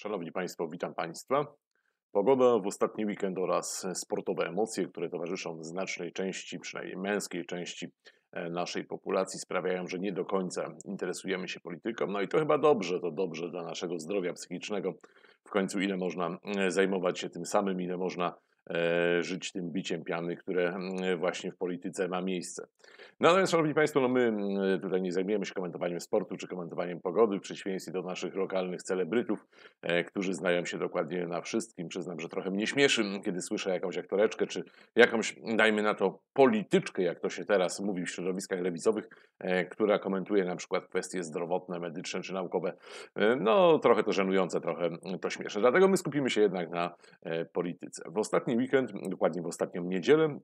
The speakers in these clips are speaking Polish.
Szanowni Państwo, witam Państwa. Pogoda w ostatni weekend oraz sportowe emocje, które towarzyszą znacznej części, przynajmniej męskiej części e, naszej populacji, sprawiają, że nie do końca interesujemy się polityką. No i to chyba dobrze, to dobrze dla naszego zdrowia psychicznego. W końcu, ile można e, zajmować się tym samym, ile można E, żyć tym biciem piany, które mm, e, właśnie w polityce ma miejsce. No, natomiast, Szanowni Państwo, no my mm, tutaj nie zajmujemy się komentowaniem sportu czy komentowaniem pogody w przeciwieństwie do naszych lokalnych celebrytów, e, którzy znają się dokładnie na wszystkim. Przyznam, że trochę mnie śmieszy, mm, kiedy słyszę jakąś aktoreczkę czy jakąś, dajmy na to, polityczkę, jak to się teraz mówi w środowiskach lewicowych, która komentuje na przykład kwestie zdrowotne, medyczne czy naukowe. No, trochę to żenujące, trochę to śmieszne. Dlatego my skupimy się jednak na polityce. W ostatnim weekend, dokładnie w ostatnią niedzielę,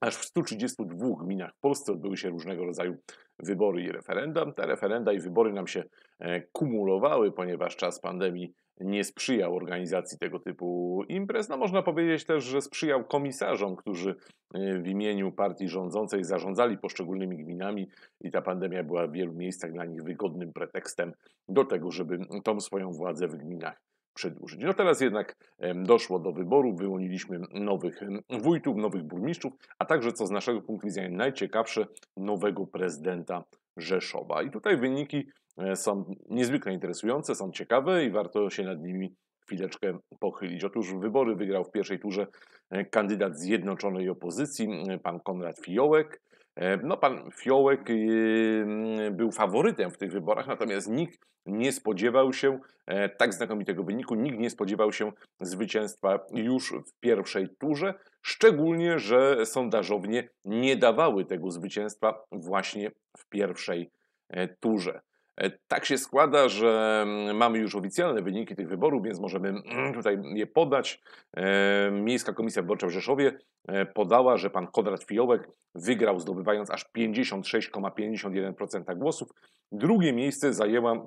Aż w 132 gminach w Polsce odbyły się różnego rodzaju wybory i referenda. Te referenda i wybory nam się e, kumulowały, ponieważ czas pandemii nie sprzyjał organizacji tego typu imprez. No można powiedzieć też, że sprzyjał komisarzom, którzy e, w imieniu partii rządzącej zarządzali poszczególnymi gminami i ta pandemia była w wielu miejscach dla nich wygodnym pretekstem do tego, żeby tą swoją władzę w gminach przedłużyć. No teraz jednak doszło do wyboru, wyłoniliśmy nowych wójtów, nowych burmistrzów, a także, co z naszego punktu widzenia najciekawsze, nowego prezydenta Rzeszowa. I tutaj wyniki e, są niezwykle interesujące, są ciekawe i warto się nad nimi chwileczkę pochylić. Otóż wybory wygrał w pierwszej turze e, kandydat Zjednoczonej Opozycji, e, pan Konrad Fiołek. E, no, pan Fiołek y, mm, był faworytem w tych wyborach, natomiast nikt nie spodziewał się e, tak znakomitego wyniku, nikt nie spodziewał się zwycięstwa już w pierwszej turze, szczególnie, że sondażownie nie dawały tego zwycięstwa właśnie w pierwszej e, turze. E, tak się składa, że mm, mamy już oficjalne wyniki tych wyborów, więc możemy mm, tutaj je podać. E, Miejska Komisja Wyborcza w Rzeszowie e, podała, że pan Konrad Fiołek wygrał zdobywając aż 56,51% głosów. Drugie miejsce zajęła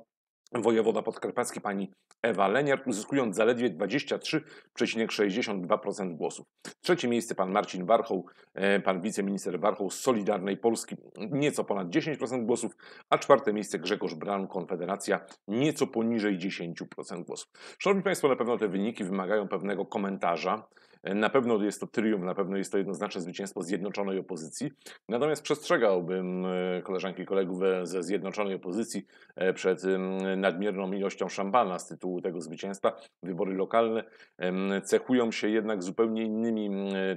Wojewoda podkarpacki pani Ewa Leniart, uzyskując zaledwie 23,62% głosów. Trzecie miejsce pan Marcin Warchoł, e, pan wiceminister Warchoł z Solidarnej Polski, nieco ponad 10% głosów, a czwarte miejsce Grzegorz Bran, Konfederacja, nieco poniżej 10% głosów. Szanowni Państwo, na pewno te wyniki wymagają pewnego komentarza. Na pewno jest to triumf, na pewno jest to jednoznaczne zwycięstwo zjednoczonej opozycji. Natomiast przestrzegałbym e, koleżanki i kolegów e, ze zjednoczonej opozycji e, przed nadmierną ilością szampana z tytułu tego zwycięstwa. Wybory lokalne cechują się jednak zupełnie innymi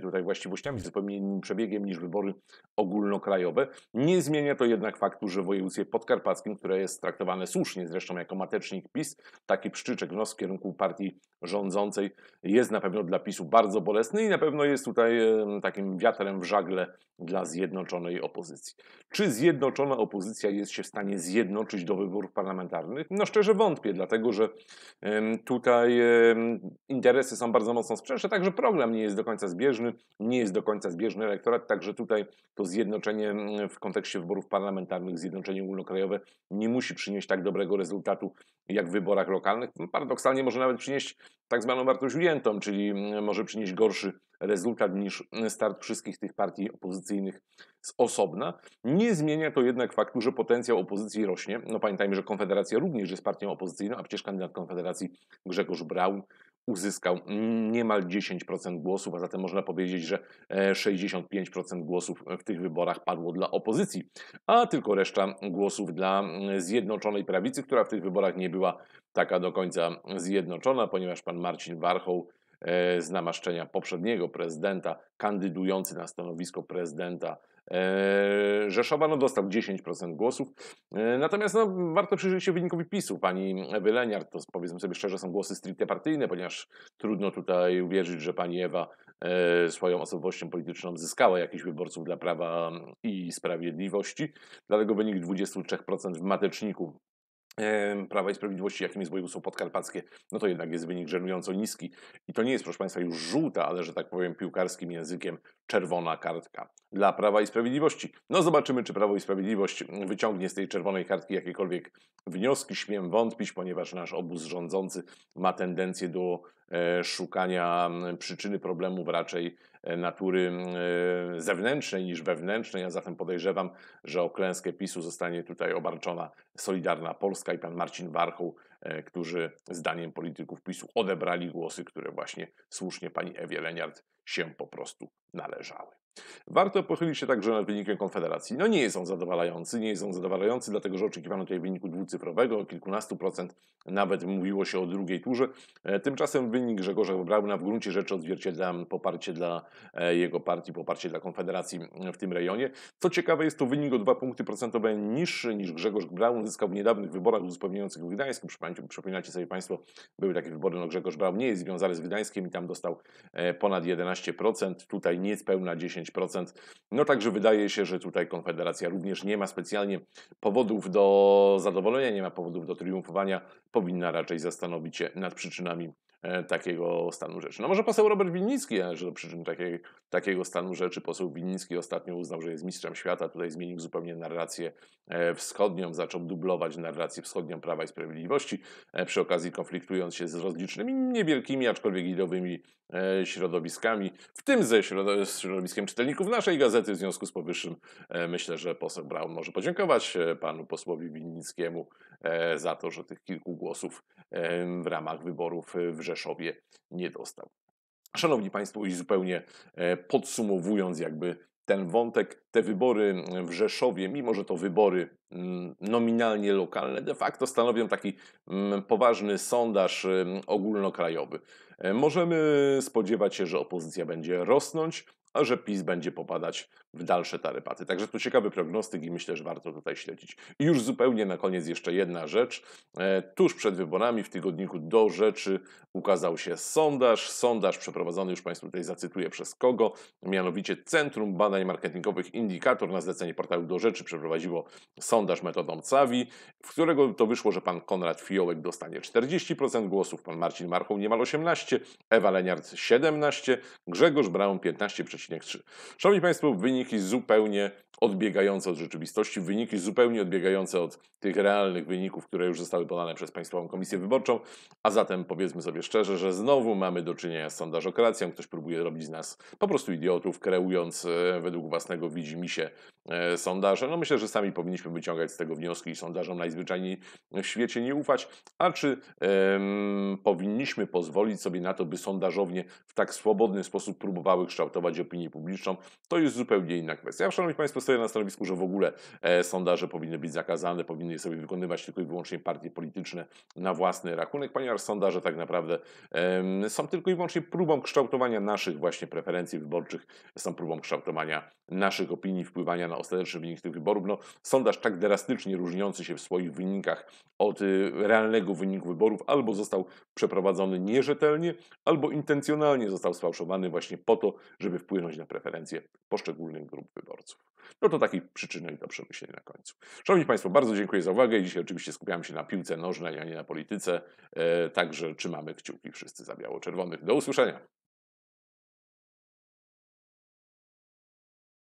tutaj właściwościami, zupełnie innym przebiegiem niż wybory ogólnokrajowe. Nie zmienia to jednak faktu, że w województwie podkarpackim, które jest traktowane słusznie zresztą jako matecznik PiS, taki pszczyczek nos w kierunku partii rządzącej jest na pewno dla PiSu bardzo bardzo bolesny i na pewno jest tutaj takim wiatrem w żagle dla zjednoczonej opozycji. Czy zjednoczona opozycja jest się w stanie zjednoczyć do wyborów parlamentarnych? No szczerze wątpię, dlatego że tutaj interesy są bardzo mocno sprzeczne, także program nie jest do końca zbieżny, nie jest do końca zbieżny elektorat, także tutaj to zjednoczenie w kontekście wyborów parlamentarnych, zjednoczenie ogólnokrajowe nie musi przynieść tak dobrego rezultatu jak w wyborach lokalnych. Paradoksalnie może nawet przynieść tak zwaną wartość ujętą, czyli może przynieść jakiś gorszy rezultat niż start wszystkich tych partii opozycyjnych z osobna. Nie zmienia to jednak faktu, że potencjał opozycji rośnie. No pamiętajmy, że Konfederacja również jest partią opozycyjną, a przecież kandydat Konfederacji Grzegorz Braun uzyskał niemal 10% głosów, a zatem można powiedzieć, że 65% e, głosów w tych wyborach padło dla opozycji, a tylko reszta głosów dla e, Zjednoczonej Prawicy, która w tych wyborach nie była taka do końca zjednoczona, ponieważ pan Marcin Warchoł E, z namaszczenia poprzedniego prezydenta, kandydujący na stanowisko prezydenta e, Rzeszowa, no dostał 10% głosów. E, natomiast no, warto przyjrzeć się wynikowi PiSu. Pani Ewy Leniart, to powiedzmy sobie szczerze, są głosy stricte partyjne, ponieważ trudno tutaj uwierzyć, że pani Ewa swoją osobowością polityczną zyskała jakichś wyborców dla Prawa i Sprawiedliwości. Dlatego wynik 23% w Mateczniku Prawa i Sprawiedliwości, jakim jest województwo podkarpackie, no to jednak jest wynik żenująco niski. I to nie jest, proszę Państwa, już żółta, ale że tak powiem piłkarskim językiem czerwona kartka dla Prawa i Sprawiedliwości. No zobaczymy, czy Prawo i Sprawiedliwość wyciągnie z tej czerwonej kartki jakiekolwiek wnioski. Śmiem wątpić, ponieważ nasz obóz rządzący ma tendencję do E, szukania przyczyny problemów raczej e, natury e, zewnętrznej niż wewnętrznej, a zatem podejrzewam, że o klęskę PiSu zostanie tutaj obarczona Solidarna Polska i pan Marcin Warchoł, którzy zdaniem polityków PiSu odebrali głosy, które właśnie słusznie pani Ewie Leniart się po prostu należały. Warto pochylić się także nad wynikiem Konfederacji. No nie jest on zadowalający, nie jest on zadowalający, dlatego że oczekiwano tutaj wyniku dwucyfrowego, kilkunastu procent, nawet mówiło się o drugiej turze. E, tymczasem wynik Grzegorza Brauna w gruncie rzeczy odzwierciedla poparcie dla e, jego partii, poparcie dla Konfederacji w tym rejonie. Co ciekawe, jest to wynik o dwa punkty procentowe niższy niż Grzegorz Braun zyskał w niedawnych wyborach uzupełniających w Gdańsku. Przypominacie sobie Państwo, były takie wybory, no Grzegorz Braun nie jest związany z Gdańskiem i tam dostał e, ponad 11%, tutaj niespełna 10 10%. No także wydaje się, że tutaj Konfederacja również nie ma specjalnie powodów do zadowolenia, nie ma powodów do triumfowania. Powinna raczej zastanowić się nad przyczynami E, takiego stanu rzeczy. No może poseł Robert Winnicki należy do przyczyn takiego stanu rzeczy. Poseł Winnicki ostatnio uznał, że jest mistrzem świata, tutaj zmienił zupełnie narrację e, wschodnią, zaczął dublować narrację wschodnią Prawa i Sprawiedliwości, e, przy okazji konfliktując się z rozlicznymi, niewielkimi, aczkolwiek idowymi środowiskami, w tym ze środowiskiem czytelników naszej gazety. W związku z powyższym myślę, że poseł Braun może podziękować panu posłowi Winnickiemu za to, że tych kilku głosów w ramach wyborów w Rzeszowie nie dostał. Szanowni Państwo, i zupełnie e, podsumowując, jakby ten wątek, te wybory w Rzeszowie, mimo że to wybory Mm, nominalnie lokalne, de facto stanowią taki mm, poważny sondaż ogólnokrajowy. E, możemy spodziewać się, że opozycja będzie rosnąć, a że PiS będzie popadać w dalsze tarypaty. Także to ciekawy prognostyk i myślę, że warto tutaj śledzić. I już zupełnie na koniec jeszcze jedna rzecz. E, tuż przed wyborami w tygodniku do rzeczy ukazał się sondaż. Sondaż przeprowadzony, już Państwu tutaj zacytuję przez kogo, mianowicie Centrum Badań Marketingowych Indikator na zlecenie portalu do rzeczy przeprowadziło sondaż sondaż metodą CAWI, w którego to wyszło, że pan Konrad Fiołek dostanie 40% głosów, pan Marcin Marchoł niemal 18%, Ewa Leniart 17%, Grzegorz Braun 15,3%. Szanowni Państwo, wyniki zupełnie odbiegające od rzeczywistości, wyniki zupełnie odbiegające od tych realnych wyników, które już zostały podane przez Państwową Komisję Wyborczą, a zatem powiedzmy sobie szczerze, że znowu mamy do czynienia z sondażokracją, ktoś próbuje robić z nas po prostu idiotów, kreując e, według własnego się e, sondaże. No myślę, że sami powinniśmy wyciągać z tego wnioski i sondażom najzwyczajniej w świecie nie ufać, a czy powinniśmy pozwolić sobie na to, by sondażownie w tak swobodny sposób próbowały kształtować opinię publiczną, to jest zupełnie inna kwestia. Szanowni Państwo, z stoję na stanowisku, że w ogóle e, sondaże powinny być zakazane, powinny je sobie wykonywać tylko i wyłącznie partie polityczne na własny rachunek, ponieważ sondaże tak naprawdę są tylko i wyłącznie próbą kształtowania naszych właśnie preferencji wyborczych, są próbą kształtowania naszych opinii, wpływania na ostateczny wynik tych wyborów. No, sondaż tak drastycznie różniący się w swoich wynikach od y, realnego wyniku wyborów albo został przeprowadzony nierzetelnie, albo intencjonalnie został sfałszowany właśnie po to, żeby wpłynąć na preferencje poszczególnych grup wyborców. No to taki przyczynek do przemyślenia na końcu. Szanowni Państwo, bardzo dziękuję za uwagę. Dzisiaj oczywiście skupiamy się na piłce nożnej, a nie na polityce. E, także trzymamy kciuki wszyscy za biało-czerwonych. Do usłyszenia.